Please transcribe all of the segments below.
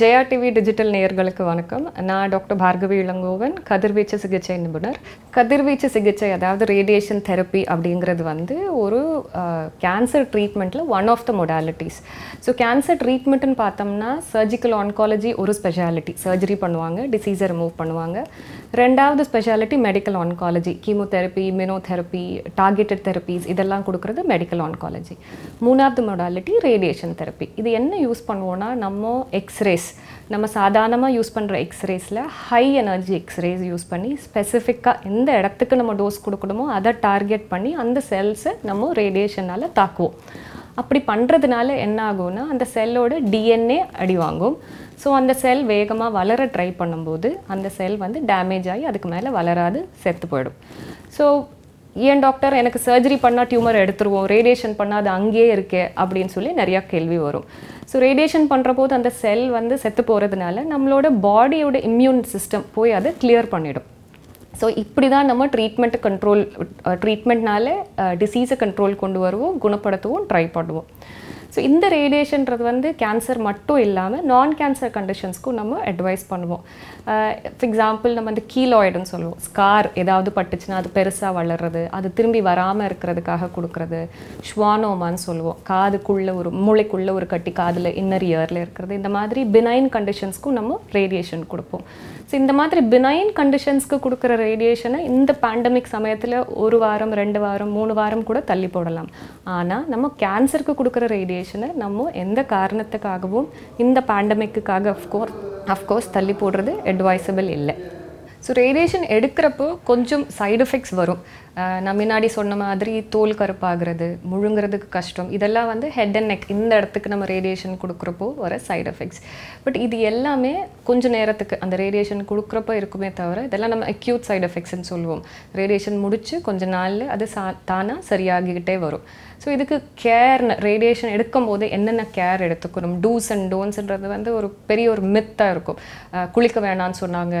Jaya TV digital நேயர்களுக்கு வணக்கம் நான் டாக்டர் பார்கவி இளங்கோவன் கதிர்வீச்சு சிகிச்சை நிபுணர் கதிர்வீச்சு சிகிச்சை அதாவது ரேடியேஷன் தெரப்பி அப்படிங்கிறது வந்து ஒரு கேன்சர் ட்ரீட்மெண்ட்டில் one of the modalities so cancer ட்ரீட்மெண்ட்டுன்னு பார்த்தோம்னா சர்ஜிக்கல் ஆன்காலஜி ஒரு ஸ்பெஷாலிட்டி சர்ஜரி பண்ணுவாங்க டிசீஸை ரிமூவ் பண்ணுவாங்க ரெண்டாவது speciality medical oncology chemotherapy immunotherapy targeted therapies இதெல்லாம் கொடுக்குறது மெடிக்கல் ஆன்காலஜி மூணாவது மொடாலிட்டி ரேடியேஷன் தெரப்பி இது என்ன யூஸ் பண்ணுவோன்னா நம்ம எக்ஸ்ரேஸ் எக்ஸ்ரேஸ் நம்ம சாதாரணமாக யூஸ் பண்ணுற எக்ஸ்ரேஸில் ஹை எனர்ஜி எக்ஸ்ரேஸ் யூஸ் பண்ணி ஸ்பெசிஃபிக்காக எந்த இடத்துக்கு நம்ம டோஸ் கொடுக்கணுமோ அதை டார்கெட் பண்ணி அந்த செல்ஸை நம்ம ரேடியேஷனால் தாக்குவோம் அப்படி பண்ணுறதுனால என்ன ஆகும்னா அந்த செல்லோட டிஎன்ஏ அடி வாங்கும் ஸோ அந்த செல் வேகமாக வளர ட்ரை பண்ணும்போது அந்த செல் வந்து டேமேஜ் ஆகி அதுக்கு மேலே வளராது செத்து போயிடும் ஸோ ஏன் டாக்டர் எனக்கு சர்ஜரி பண்ணால் டியூமர் எடுத்துருவோம் ரேடியேஷன் பண்ணால் அது அங்கேயே இருக்கே அப்படின்னு சொல்லி நிறையா கேள்வி வரும் ஸோ ரேடியேஷன் பண்ணுற போது அந்த செல் வந்து செத்து போகிறதுனால நம்மளோட பாடியோட இம்யூன் சிஸ்டம் போய் அதை கிளியர் பண்ணிடும் ஸோ இப்படி தான் நம்ம ட்ரீட்மெண்ட்டு கண்ட்ரோல் ட்ரீட்மெண்ட்னால டிசீஸை கண்ட்ரோல் கொண்டு வருவோம் குணப்படுத்துவோம் ட்ரை பண்ணுவோம் ஸோ இந்த ரேடியேஷன்றது வந்து கேன்சர் மட்டும் இல்லாமல் நான் கேன்சர் கண்டிஷன்ஸ்க்கும் நம்ம அட்வைஸ் பண்ணுவோம் ஃபார் uh, எக்ஸாம்பிள் நம்ம வந்து கீலாய்டுன்னு சொல்லுவோம் ஸ்கார் ஏதாவது பட்டுச்சுன்னா அது பெருசாக வளர்றது அது திரும்பி வராமல் இருக்கிறதுக்காக கொடுக்குறது ஷுவானோமான்னு சொல்லுவோம் காதுக்குள்ளே ஒரு மூளைக்குள்ளே ஒரு கட்டி காதில் இன்னர் இயரில் இருக்கிறது இந்த மாதிரி பினைன் கண்டிஷன்ஸ்க்கும் நம்ம ரேடியேஷன் கொடுப்போம் ஸோ இந்த மாதிரி பினைன் கண்டிஷன்ஸ்க்கு கொடுக்குற ரேடியேஷனை இந்த பேண்டமிக் சமயத்தில் ஒரு வாரம் ரெண்டு வாரம் மூணு வாரம் கூட தள்ளி போடலாம் ஆனால் நம்ம கேன்சருக்கு கொடுக்குற ரேடியேஷன் வேக்சினேஷனை நம்ம எந்த காரணத்துக்காகவும் இந்த பேண்டமிக்குக்காக அஃப்கோர் அஃப்கோர்ஸ் தள்ளி போடுறது அட்வைசபிள் இல்லை ஸோ ரேடியேஷன் எடுக்கிறப்போ கொஞ்சம் சைடு எஃபெக்ட்ஸ் வரும் நான் முன்னாடி சொன்ன மாதிரி தோல் கருப்பாகிறது முழுங்கிறதுக்கு கஷ்டம் இதெல்லாம் வந்து ஹெட் அண்ட் நெக் இந்த இடத்துக்கு நம்ம ரேடியேஷன் கொடுக்குறப்போ வர சைடு எஃபெக்ட்ஸ் பட் இது எல்லாமே கொஞ்சம் நேரத்துக்கு அந்த ரேடியேஷன் கொடுக்குறப்போ இருக்குமே தவிர இதெல்லாம் நம்ம அக்யூட் சைடு எஃபெக்ட்ஸ்னு சொல்லுவோம் ரேடியேஷன் முடித்து கொஞ்ச நாளில் அது சா தானாக சரியாகிக்கிட்டே வரும் ஸோ இதுக்கு கேர்னு ரேடியேஷன் எடுக்கும் போது என்னென்ன கேர் எடுத்துக்கணும் டூஸ் அண்ட் டோன்ஸ்ன்றது வந்து ஒரு பெரிய ஒரு மித்தாக இருக்கும் குளிக்க வேணான்னு சொன்னாங்க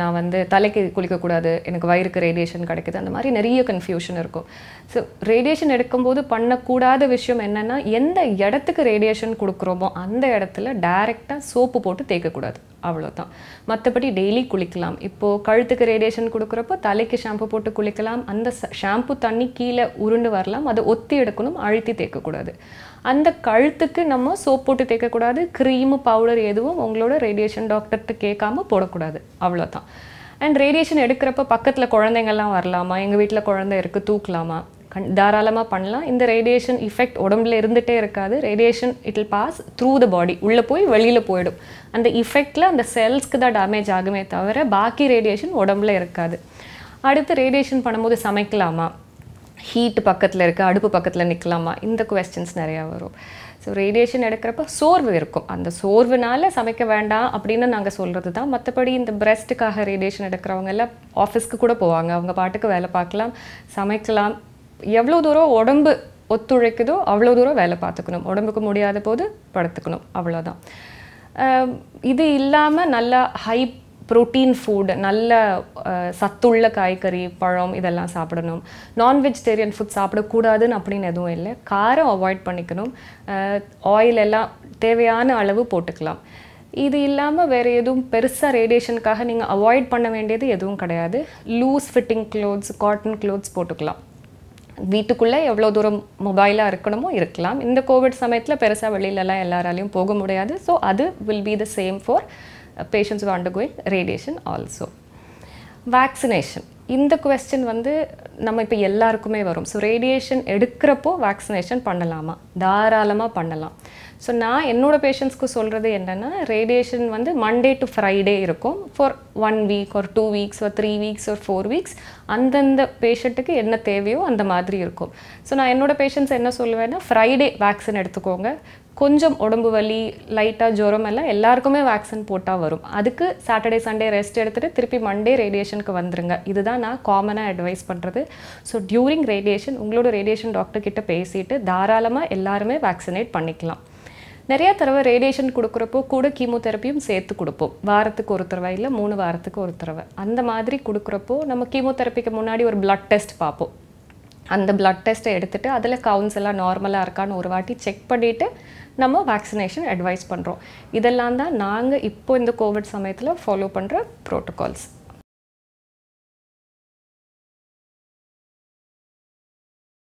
நான் வந்து தலைக்கு குளிக்கக்கூடாது எனக்கு வயிறுக்கு ரேடியேஷன் கிடைக்குது அந்த மாதிரி நிறைய கன்ஃபியூஷன் இருக்கும் ஸோ ரேடியேஷன் எடுக்கும்போது பண்ணக்கூடாத விஷயம் என்னென்னா எந்த இடத்துக்கு ரேடியேஷன் கொடுக்குறோமோ அந்த இடத்துல டைரெக்டாக சோப்பு போட்டு தேய்க்கக்கூடாது அவ்வளோதான் மற்றபடி டெய்லி குளிக்கலாம் இப்போது கழுத்துக்கு ரேடியேஷன் கொடுக்குறப்போ தலைக்கு ஷாம்பு போட்டு குளிக்கலாம் அந்த ஷாம்பு தண்ணி கீழே உருண்டு வரலாம் அதை ஒத்தி எடுக்கணும் அழுத்தி தேய்க்கக்கூடாது அந்த கழுத்துக்கு நம்ம சோப் போட்டு தேய்க்கக்கூடாது க்ரீமு பவுடர் எதுவும் உங்களோட ரேடியேஷன் டாக்டர்கிட்ட கேட்காம போடக்கூடாது அவ்வளோதான் அண்ட் ரேடியேஷன் எடுக்கிறப்ப பக்கத்தில் குழந்தைங்கள்லாம் வரலாமா எங்கள் வீட்டில் குழந்தை இருக்குது தூக்கலாமா தாராளமாக பண்ணலாம் இந்த ரேடியேஷன் இஃபெக்ட் உடம்புல இருந்துகிட்டே இருக்காது radiation it will pass through the body உள்ளே போய் வெளியில் போயிடும் அந்த இஃபெக்டில் அந்த செல்ஸ்க்கு தான் டேமேஜ் ஆகுமே தவிர பாக்கி ரேடியேஷன் உடம்புல இருக்காது அடுத்து ரேடியேஷன் பண்ணும்போது சமைக்கலாமா ஹீட்டு பக்கத்தில் இருக்க அடுப்பு பக்கத்தில் நிற்கலாமா இந்த கொஸ்டின்ஸ் நிறையா வரும் ஸோ ரேடியேஷன் எடுக்கிறப்ப சோர்வு இருக்கும் அந்த சோர்வுனால சமைக்க வேண்டாம் அப்படின்னு நாங்கள் சொல்கிறது தான் மற்றபடி இந்த பிரெஸ்ட்டுக்காக ரேடியேஷன் எடுக்கிறவங்க எல்லாம் ஆஃபீஸ்க்கு கூட போவாங்க அவங்க பாட்டுக்கு வேலை பார்க்கலாம் சமைக்கலாம் எவ்வளோ தூரம் உடம்பு ஒத்துழைக்குதோ அவ்வளோ தூரம் வேலை பார்த்துக்கணும் உடம்புக்கு முடியாத போது படுத்துக்கணும் அவ்வளோதான் இது இல்லாமல் நல்லா ஹை ப்ரோட்டீன் ஃபுட் நல்ல சத்துள்ள காய்கறி பழம் இதெல்லாம் சாப்பிடணும் நான் வெஜிடேரியன் ஃபுட் சாப்பிடக்கூடாதுன்னு அப்படின்னு எதுவும் இல்லை காரம் அவாய்ட் பண்ணிக்கணும் ஆயில் எல்லாம் தேவையான அளவு போட்டுக்கலாம் இது இல்லாமல் வேறு எதுவும் பெருசாக ரேடியேஷனுக்காக நீங்கள் அவாய்ட் பண்ண வேண்டியது எதுவும் கிடையாது loose fitting clothes cotton clothes போட்டுக்கலாம் வீட்டுக்குள்ளே எவ்வளோ தூரம் மொபைலாக இருக்கணுமோ இருக்கலாம் இந்த கோவிட் சமயத்தில் பெருசாக வெளியிலலாம் எல்லாராலையும் போக முடியாது ஸோ அது will be the same for patients going radiation also vaccination இந்த கொஸ்டின் வந்து நம்ம இப்போ எல்லாருக்குமே வரும் ஸோ ரேடியேஷன் எடுக்கிறப்போ வேக்சினேஷன் பண்ணலாமா தாராளமாக பண்ணலாம் ஸோ நான் என்னோடய பேஷண்ட்ஸ்க்கு சொல்கிறது என்னென்னா ரேடியேஷன் வந்து மண்டே டு ஃப்ரைடே இருக்கும் ஃபார் ஒன் வீக் ஒரு டூ வீக்ஸ் ஒரு த்ரீ வீக்ஸ் ஒரு ஃபோர் வீக்ஸ் அந்தந்த பேஷண்ட்டுக்கு என்ன தேவையோ அந்த மாதிரி இருக்கும் ஸோ நான் என்னோடய பேஷண்ட்ஸ் என்ன சொல்லுவேன்னா ஃப்ரைடே வேக்சின் எடுத்துக்கோங்க கொஞ்சம் உடம்பு வலி லைட்டாக ஜுரம் எல்லாம் எல்லாருக்குமே வேக்சின் போட்டால் வரும் அதுக்கு சாட்டர்டே சண்டே ரெஸ்ட் எடுத்துகிட்டு திருப்பி மண்டே ரேடியேஷனுக்கு வந்துருங்க இதுதான் நான் காமனாக அட்வைஸ் பண்ணுறது ஸோ டியூரிங் ரேடியேஷன் உங்களோட ரேடியேஷன் டாக்டர்கிட்ட பேசிட்டு தாராளமாக எல்லாருமே வேக்சினேட் பண்ணிக்கலாம் நிறையா தடவை ரேடியேஷன் கொடுக்குறப்போ கூட கீமோதெரப்பியும் சேர்த்து கொடுப்போம் வாரத்துக்கு ஒரு தடவை இல்லை மூணு வாரத்துக்கு ஒரு தடவை அந்த மாதிரி கொடுக்குறப்போ நம்ம கீமோதெரப்பிக்கு முன்னாடி ஒரு பிளட் டெஸ்ட் பார்ப்போம் அந்த பிளட் டெஸ்ட்டை எடுத்துகிட்டு அதில் கவுன்ஸ் எல்லாம் நார்மலாக இருக்கான்னு ஒரு வாட்டி செக் பண்ணிவிட்டு நம்ம வேக்சினேஷன் அட்வைஸ் பண்ணுறோம் இதெல்லாம் தான் நாங்கள் இப்போ இந்த கோவிட் சமயத்தில் ஃபாலோ பண்ணுற ப்ரோட்டோகால்ஸ்